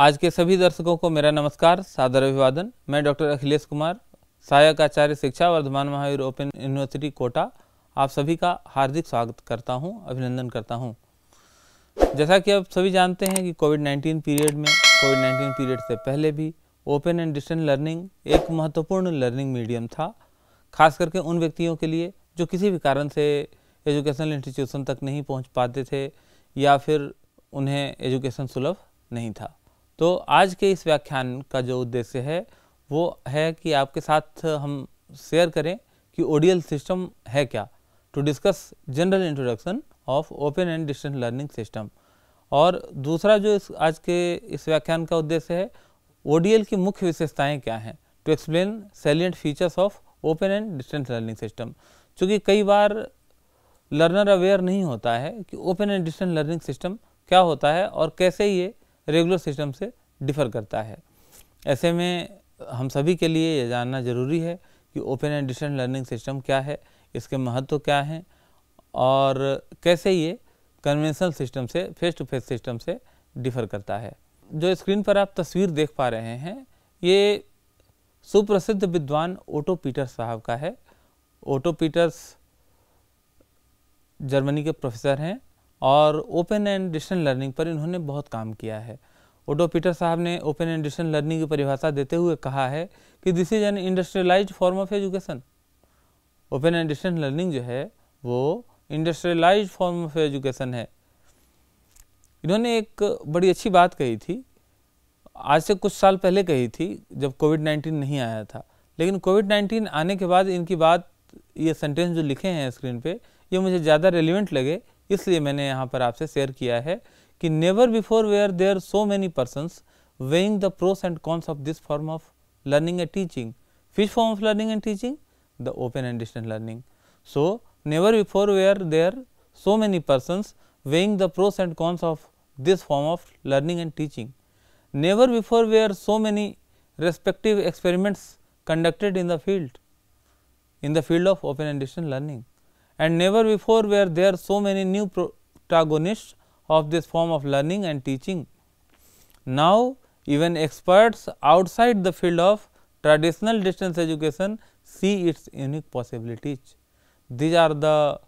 आज के सभी दर्शकों को मेरा नमस्कार सादर अभिवादन मैं डॉक्टर अखिलेश कुमार सहायक आचार्य शिक्षा वर्धमान महावीर ओपन यूनिवर्सिटी कोटा आप सभी का हार्दिक स्वागत करता हूं अभिनंदन करता हूं जैसा कि आप सभी जानते हैं कि कोविड 19 पीरियड में कोविड 19 पीरियड से पहले भी ओपन एंड डिस्टेंट लर्निंग एक महत्वपूर्ण लर्निंग मीडियम था खास करके उन व्यक्तियों के लिए जो किसी भी कारण से एजुकेशनल इंस्टीट्यूशन तक नहीं पहुँच पाते थे या फिर उन्हें एजुकेशन सुलभ नहीं था तो आज के इस व्याख्यान का जो उद्देश्य है वो है कि आपके साथ हम शेयर करें कि ओडीएल सिस्टम है क्या to discuss general introduction of open and distance learning system और दूसरा जो इस आज के इस व्याख्यान का उद्देश्य है ओडीएल की मुख्य विशेषताएं क्या हैं to explain salient features of open and distance learning system चूँकि कई बार लर्नर अवेयर नहीं होता है कि open and distance learning system क्या होता है और कैसे ये रेगुलर सिस्टम से डिफ़र करता है ऐसे में हम सभी के लिए ये जानना ज़रूरी है कि open and distance learning system क्या है इसके महत्व क्या हैं और कैसे ये कन्वेंशनल सिस्टम से फेस टू फेस सिस्टम से डिफ़र करता है जो स्क्रीन पर आप तस्वीर देख पा रहे हैं ये सुप्रसिद्ध विद्वान ओटो पीटर्स साहब का है ओटो पीटर्स जर्मनी के प्रोफेसर हैं और ओपन एंड डिस्टेंट लर्निंग पर इन्होंने बहुत काम किया है ओडो पीटर साहब ने ओपन एंड डिस्टेंट लर्निंग की परिभाषा देते हुए कहा है कि this is an industrialise form of education open and distant learning जो है वो इंडस्ट्रियलाइज फॉर्म ऑफ एजुकेशन है इन्होंने एक बड़ी अच्छी बात कही थी आज से कुछ साल पहले कही थी जब कोविड नाइन्टीन नहीं आया था लेकिन कोविड नाइन्टीन आने के बाद इनकी बात ये सेंटेंस जो लिखे हैं स्क्रीन पे ये मुझे ज़्यादा रेलिवेंट लगे इसलिए मैंने यहाँ पर आपसे शेयर किया है कि never before we are there so many person weighing the pros and cons of this form of learning and teaching this form of learning and teaching the open and distance learning so never before we are there so many person weighing the pros and cons of this form of learning and teaching never before we are so many respective experiments conducted in the field in the field of open and distance learning and never before were there so many new protagonists of this form of learning and teaching. Now, even experts outside the field of traditional distance education see its unique possibilities. These are the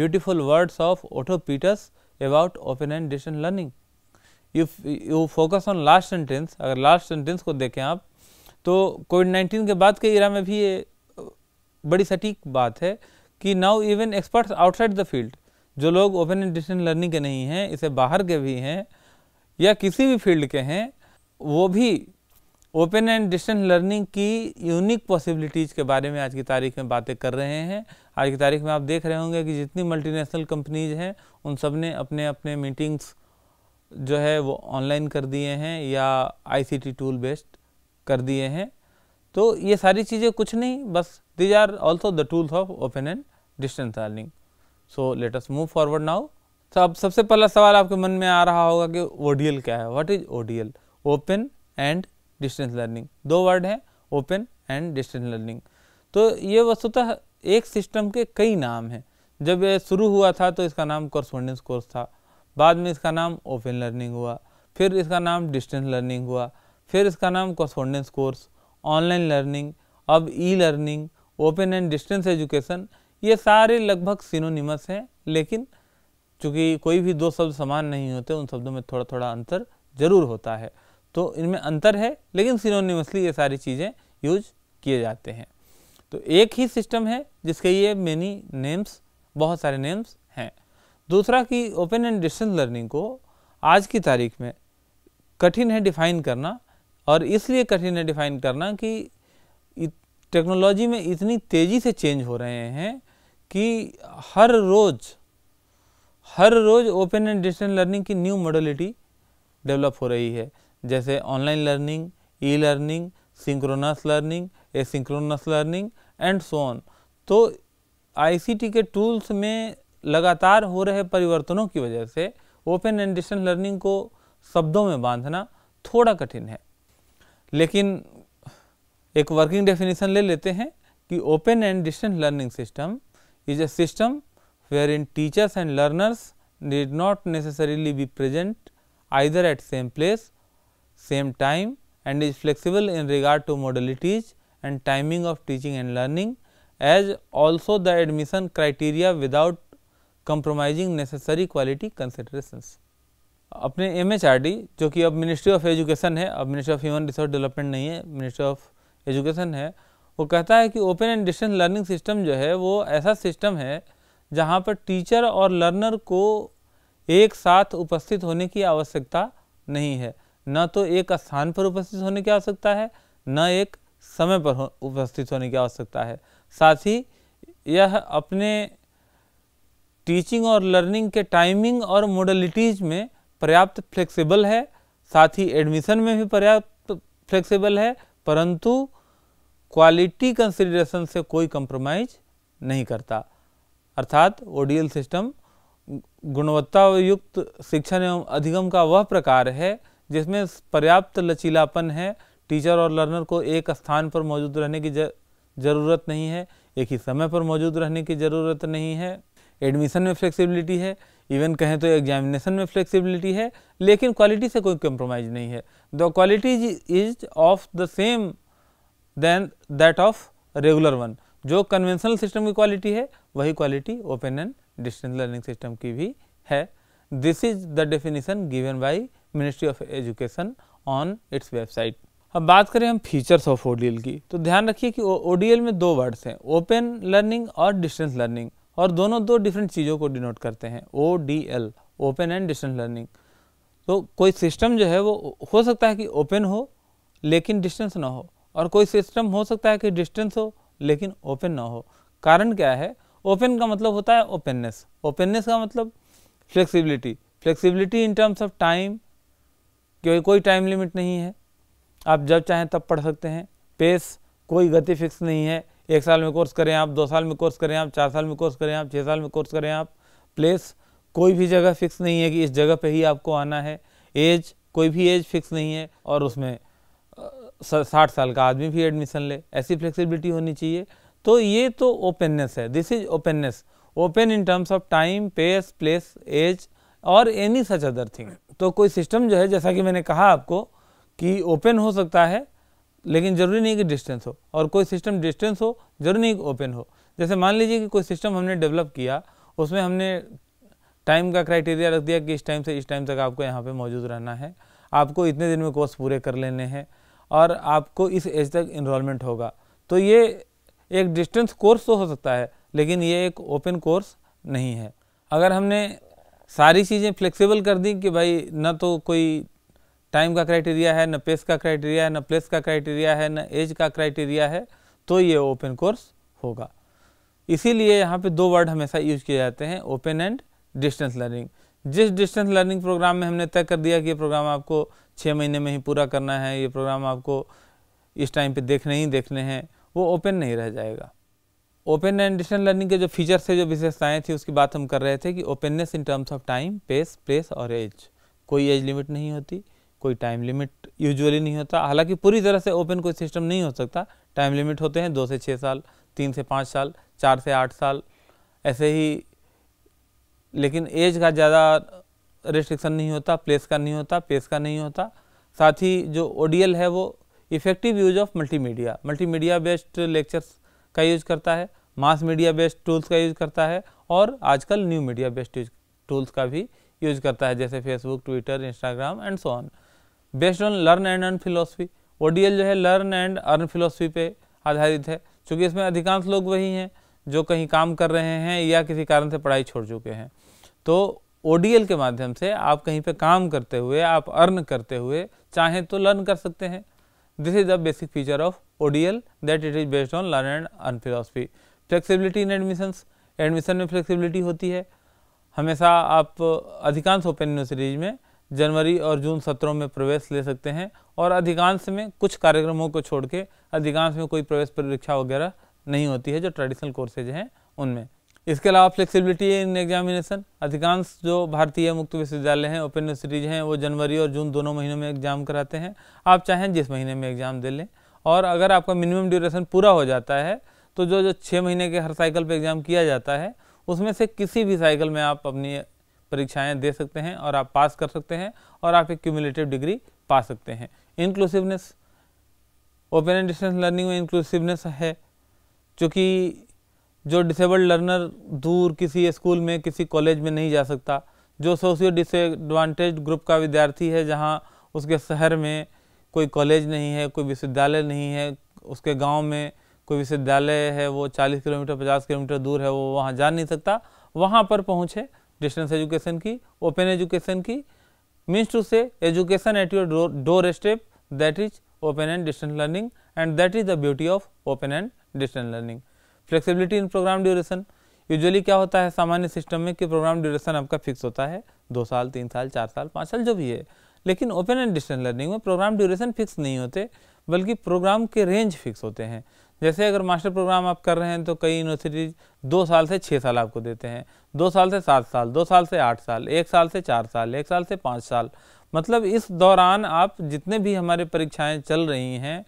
beautiful words of Otto Peters about open and distance learning. If you focus on last sentence, agar last sentence ko dekhe aap to covid 19 ke baad ke era mein bhi ye badi satik baat hai कि now even experts outside the field जो लोग open and distance learning के नहीं हैं इसे बाहर के भी हैं या किसी भी फील्ड के हैं वो भी ओपन एंड डिस्टेंस लर्निंग की यूनिक पॉसिबिलिटीज़ के बारे में आज की तारीख में बातें कर रहे हैं आज की तारीख में आप देख रहे होंगे कि जितनी मल्टीनेशनल कंपनीज हैं उन सब ने अपने अपने मीटिंग्स जो है वो ऑनलाइन कर दिए हैं या आईसीटी टूल बेस्ड कर दिए हैं तो ये सारी चीज़ें कुछ नहीं बस these are also the tools of open and distance learning so let us move forward now तो अब सबसे पहला सवाल आपके मन में आ रहा होगा कि ओडीएल क्या है what is ODL open and distance learning दो वर्ड है ओपन एंड डिस्टेंस लर्निंग तो ये वस्तुतः एक सिस्टम के कई नाम हैं जब ये शुरू हुआ था तो इसका नाम कॉरस्पोंडेंस कोर्स था बाद में इसका नाम ओपन लर्निंग हुआ फिर इसका नाम डिस्टेंस लर्निंग हुआ फिर इसका नाम कॉरस्पोंडेंस कोर्स ऑनलाइन लर्निंग अब E learning open and distance education ये सारे लगभग सिनोनिमस हैं लेकिन चूँकि कोई भी दो शब्द समान नहीं होते उन शब्दों में थोड़ा थोड़ा अंतर जरूर होता है तो इनमें अंतर है लेकिन सिनोनिमसली ये सारी चीज़ें यूज किए जाते हैं तो एक ही सिस्टम है जिसके ये मेनी नेम्स बहुत सारे नेम्स हैं दूसरा कि ओपन एंड डिस्टेंस लर्निंग को आज की तारीख में कठिन है डिफाइन करना और इसलिए कठिन है डिफाइन करना कि टेक्नोलॉजी में इतनी तेज़ी से चेंज हो रहे हैं कि हर रोज़ हर रोज़ ओपन एंड डिस्टेंस लर्निंग की न्यू मॉडलिटी डेवलप हो रही है जैसे online learning E learning synchronous learning synchronous learning and so on तो आईसीटी के टूल्स में लगातार हो रहे परिवर्तनों की वजह से ओपन एंड डिस्टेंस लर्निंग को शब्दों में बांधना थोड़ा कठिन है लेकिन एक वर्किंग डेफिनेशन ले लेते हैं कि open and distance learning system is a system wherein teachers and learners need not necessarily be present either at same place same time and is flexible in regard to modalities and timing of teaching and learning as also the admission criteria without compromising necessary quality considerations अपने एम जो कि अब ministry of education है अब ministry of human resource development नहीं है ministry of education है वो कहता है कि open and distance learning system जो है वो ऐसा सिस्टम है जहाँ पर टीचर और लर्नर को एक साथ उपस्थित होने की आवश्यकता नहीं है न तो एक स्थान पर उपस्थित होने की आवश्यकता है न एक समय पर हो, उपस्थित होने की आवश्यकता है साथ ही यह अपने टीचिंग और लर्निंग के टाइमिंग और मोडलिटीज़ में पर्याप्त फ्लेक्सिबल है साथ ही एडमिशन में भी पर्याप्त फ्लेक्सिबल है परंतु क्वालिटी कंसिडरेशन से कोई कंप्रोमाइज नहीं करता अर्थात ओडीएल सिस्टम गुणवत्ता युक्त शिक्षण एवं अधिगम का वह प्रकार है जिसमें पर्याप्त लचीलापन है टीचर और लर्नर को एक स्थान पर मौजूद रहने की ज़रूरत नहीं है एक ही समय पर मौजूद रहने की ज़रूरत नहीं है एडमिशन में फ्लेक्सिबिलिटी है इवन कहें तो एग्जामिनेशन में फ्लेक्सिबिलिटी है लेकिन क्वालिटी से कोई कम्प्रोमाइज़ नहीं है the quality is of the same then that of regular one जो कन्वेंशनल सिस्टम की क्वालिटी है वही quality open and distance learning system की भी है this is the definition given by ministry of education on its website अब बात करें हम फीचर्स ऑफ ओडीएल की तो ध्यान रखिए कि ओडीएल में दो वर्ड्स हैं ओपन लर्निंग और डिस्टेंस लर्निंग और दोनों दो डिफरेंट चीज़ों को डिनोट करते हैं O D L open and distance learning तो कोई सिस्टम जो है वो हो सकता है कि ओपन हो लेकिन डिस्टेंस ना हो और कोई सिस्टम हो सकता है कि डिस्टेंस हो लेकिन ओपन ना हो कारण क्या है ओपन का मतलब होता है ओपननेस ओपननेस का मतलब flexibility flexibility in terms of time क्योंकि कोई टाइम लिमिट नहीं है आप जब चाहें तब पढ़ सकते हैं पेस कोई गति फिक्स नहीं है एक साल में कोर्स करें आप दो साल में कोर्स करें आप चार साल में कोर्स करें आप छः साल में कोर्स करें आप प्लेस कोई भी जगह फिक्स नहीं है कि इस जगह पे ही आपको आना है एज कोई भी एज फिक्स नहीं है और उसमें साठ साल का आदमी भी एडमिशन ले ऐसी फ्लेक्सिबिलिटी होनी चाहिए तो ये तो ओपननेस है this is openness open in terms of time pace place age और एनी सच अदर थिंग तो कोई सिस्टम जो है जैसा कि मैंने कहा आपको कि ओपन हो सकता है लेकिन ज़रूरी नहीं कि डिस्टेंस हो और कोई सिस्टम डिस्टेंस हो ज़रूरी नहीं ओपन हो जैसे मान लीजिए कि कोई सिस्टम हमने डेवलप किया उसमें हमने टाइम का क्राइटेरिया रख दिया कि इस टाइम से इस टाइम तक आपको यहाँ पे मौजूद रहना है आपको इतने दिन में कोर्स पूरे कर लेने हैं और आपको इस एज तक इनरोलमेंट होगा तो ये एक डिस्टेंस कोर्स तो हो सकता है लेकिन ये एक ओपन कोर्स नहीं है अगर हमने सारी चीज़ें फ्लेक्सिबल कर दी कि भाई ना तो कोई टाइम का क्राइटेरिया है न पेस का क्राइटेरिया है न प्लेस का क्राइटेरिया है न एज का क्राइटेरिया है तो ये ओपन कोर्स होगा इसीलिए यहाँ पे दो वर्ड हमेशा यूज किए जाते हैं ओपन एंड डिस्टेंस लर्निंग जिस डिस्टेंस लर्निंग प्रोग्राम में हमने तय कर दिया कि ये प्रोग्राम आपको छः महीने में ही पूरा करना है ये प्रोग्राम आपको इस टाइम पे देखने ही देखने हैं वो ओपन नहीं रह जाएगा ओपन एंड डिस्टेंस लर्निंग के जो फीचर्स है जो विशेषताएँ थी उसकी बात हम कर रहे थे कि openness in terms of time pace place और एज कोई एज लिमिट नहीं होती कोई टाइम लिमिट यूजुअली नहीं होता हालांकि पूरी तरह से ओपन कोई सिस्टम नहीं हो सकता टाइम लिमिट होते हैं दो से छः साल तीन से पाँच साल चार से आठ साल ऐसे ही लेकिन एज का ज़्यादा रिस्ट्रिक्शन नहीं होता प्लेस का नहीं होता पेस का नहीं होता साथ ही जो ओडियल है वो effective use of multimedia multimedia based lectures का यूज करता है मास मीडिया बेस्ड टूल्स का यूज करता है और आजकल न्यू मीडिया बेस्ड टूल्स का भी यूज करता है जैसे Facebook Twitter Instagram and so on based on learn and earn philosophy O जो है लर्न एंड अर्न फिलोसफी पे आधारित है चूँकि इसमें अधिकांश लोग वही हैं जो कहीं काम कर रहे हैं या किसी कारण से पढ़ाई छोड़ चुके हैं तो ओ के माध्यम से आप कहीं पे काम करते हुए आप अर्न करते हुए चाहें तो लर्न कर सकते हैं this is the basic feature of O that it is based on learn and earn philosophy flexibility in admissions admission में फ्लेक्सीबिलिटी होती है हमेशा आप अधिकांश ओपन यूनिवर्सिटीज में जनवरी और जून सत्रों में प्रवेश ले सकते हैं और अधिकांश में कुछ कार्यक्रमों को छोड़ के अधिकांश में कोई प्रवेश परीक्षा वगैरह नहीं होती है जो ट्रेडिशनल कोर्सेज हैं उनमें इसके अलावा फ्लेक्सिबिलिटी इन एग्जामिनेशन अधिकांश जो भारतीय मुक्त विश्वविद्यालय हैं ओपन यूनिवर्सिटीज हैं वो जनवरी और जून दोनों महीनों में एग्जाम कराते हैं आप चाहें जिस महीने में एग्जाम दे लें और अगर आपका मिनिमम ड्यूरेशन पूरा हो जाता है तो जो जो छः महीने के हर साइकिल पर एग्ज़ाम किया जाता है उसमें से किसी भी साइकिल में आप अपनी परीक्षाएं दे सकते हैं और आप पास कर सकते हैं और आप एक क्यूमुलेटिव डिग्री पा सकते हैं inclusiveness open and distance learning में इंक्लूसिवनेस है चूँकि जो डिसेबल्ड लर्नर दूर किसी स्कूल में किसी कॉलेज में नहीं जा सकता जो सोशियो डिसएडवांटेज ग्रुप का विद्यार्थी है जहाँ उसके शहर में कोई कॉलेज नहीं है कोई विश्वविद्यालय नहीं है उसके गांव में कोई विश्वविद्यालय है वो 40 किलोमीटर 50 किलोमीटर दूर है वो वहाँ जा नहीं सकता वहाँ पर पहुँचे डिस्टेंस एजुकेशन की ओपन एजुकेशन की means to say education at your doorstep that is open and distance learning and that is the beauty of open and distance learning flexibility in program duration usually क्या होता है सामान्य system में कि programme duration आपका fix होता है दो साल तीन साल चार साल पाँच साल जो भी है लेकिन ओपन एंड डिस्टेंस लर्निंग में प्रोग्राम ड्यूरेशन फिक्स नहीं होते बल्कि प्रोग्राम के रेंज फिक्स होते हैं जैसे अगर मास्टर प्रोग्राम आप कर रहे हैं तो कई यूनिवर्सिटीज दो साल से छः साल आपको देते हैं दो साल से सात साल दो साल से आठ साल एक साल से चार साल एक साल से पाँच साल मतलब इस दौरान आप जितने भी हमारे परीक्षाएं चल रही हैं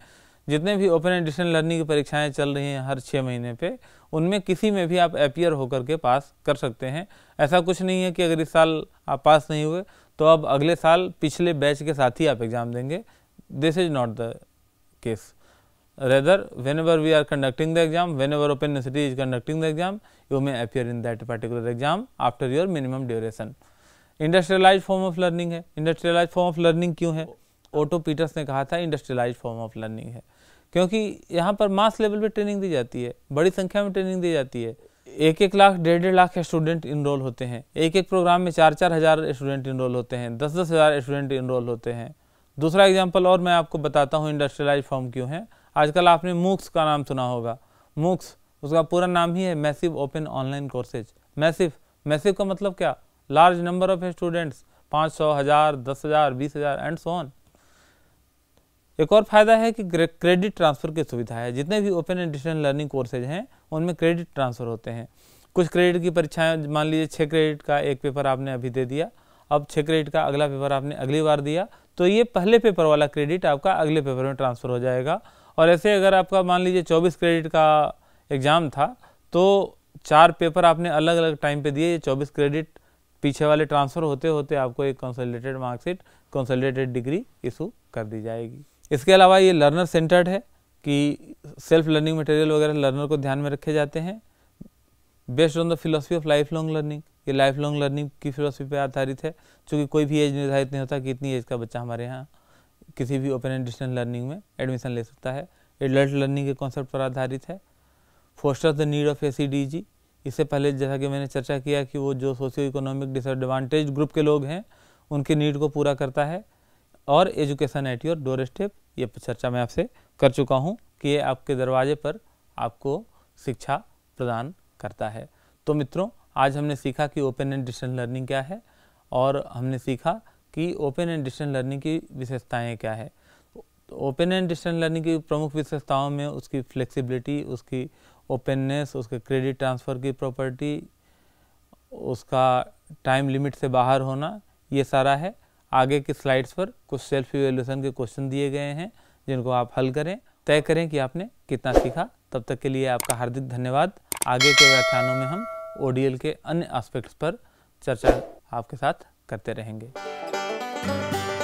जितने भी ओपन एडिशन लर्निंग की परीक्षाएं चल रही हैं हर छः महीने पे उनमें किसी में भी आप अपियर होकर के पास कर सकते हैं ऐसा कुछ नहीं है कि अगर इस साल आप पास नहीं हुए तो अब अगले साल पिछले बैच के साथ ही आप एग्ज़ाम देंगे this is not the case rather whenever we are conducting the exam whenever open university is conducting the exam you may appear in that particular exam after your minimum duration industrialized form of learning hai industrialized form of learning kyun hai otto peters ne kaha tha industrialized form of learning hai kyunki yahan par mass level pe training di jati hai badi sankhya mein training di jati hai एक एक लाख डेढ़ डेढ़ lakh student enrol होते हैं एक एक programme में चार चार हज़ार स्टूडेंट इनरोल होते हैं दस दस हज़ार स्टूडेंट इनरोल होते हैं दूसरा एग्जांपल और मैं आपको बताता हूँ इंडस्ट्रियलाइज फॉर्म क्यों है आजकल आपने मूक्स का नाम सुना होगा मूक्स उसका पूरा नाम ही है massive open online courses massive massive का मतलब क्या लार्ज नंबर ऑफ स्टूडेंट्स पाँच सौ हज़ार दस हज़ार बीस हज़ार एंड सो ऑन एक और फ़ायदा है कि क्रेडिट ट्रांसफ़र की सुविधा है जितने भी open and distance learning courses हैं उनमें क्रेडिट ट्रांसफ़र होते हैं कुछ क्रेडिट की परीक्षाएं मान लीजिए छः क्रेडिट का एक पेपर आपने अभी दे दिया अब छः क्रेडिट का अगला पेपर आपने अगली बार दिया तो ये पहले पेपर वाला क्रेडिट आपका अगले पेपर में ट्रांसफ़र हो जाएगा और ऐसे अगर आपका मान लीजिए चौबीस क्रेडिट का एग्ज़ाम था तो चार पेपर आपने अलग अलग टाइम पे दिए चौबीस क्रेडिट पीछे वाले ट्रांसफ़र होते होते आपको एक consolidated marksheet consolidated degree issue कर दी जाएगी इसके अलावा ये लर्नर सेंटर्ड है कि सेल्फ लर्निंग मटेरियल वगैरह लर्नर को ध्यान में रखे जाते हैं based on the philosophy of life long lifelong ये लाइफ लॉन्ग लर्निंग की फिलोसफी पर आधारित है चूँकि कोई भी एज निर्धारित नहीं होता कि इतनी एज का बच्चा हमारे यहाँ किसी भी ओपन एंड डिस्टेंस लर्निंग में एडमिशन ले सकता है एडल्ट लर्निंग के कॉन्सेप्ट पर आधारित है foster the need of a इससे पहले जैसा कि मैंने चर्चा किया कि वो जो सोशियो इकोनॉमिक डिसएडवांटेज ग्रुप के लोग हैं उनके नीड को पूरा करता है और education at your doorstep ये चर्चा मैं आपसे कर चुका हूँ कि ये आपके दरवाजे पर आपको शिक्षा प्रदान करता है तो मित्रों आज हमने सीखा कि ओपन एंड डिस्टेंस लर्निंग क्या है और हमने सीखा कि ओपन एंड डिस्टेंस लर्निंग की विशेषताएं क्या है ओपन एंड डिस्टेंस लर्निंग की प्रमुख विशेषताओं में उसकी फ्लेक्सिबिलिटी उसकी ओपननेस उसके क्रेडिट ट्रांसफ़र की प्रॉपर्टी उसका टाइम लिमिट से बाहर होना ये सारा है आगे की स्लाइड्स पर कुछ सेल्फ इवेल्यूशन के क्वेश्चन दिए गए हैं जिनको आप हल करें तय करें कि आपने कितना सीखा तब तक के लिए आपका हार्दिक धन्यवाद आगे के व्याख्यानों में हम ओडीएल के अन्य एस्पेक्ट्स पर चर्चा आपके साथ करते रहेंगे Música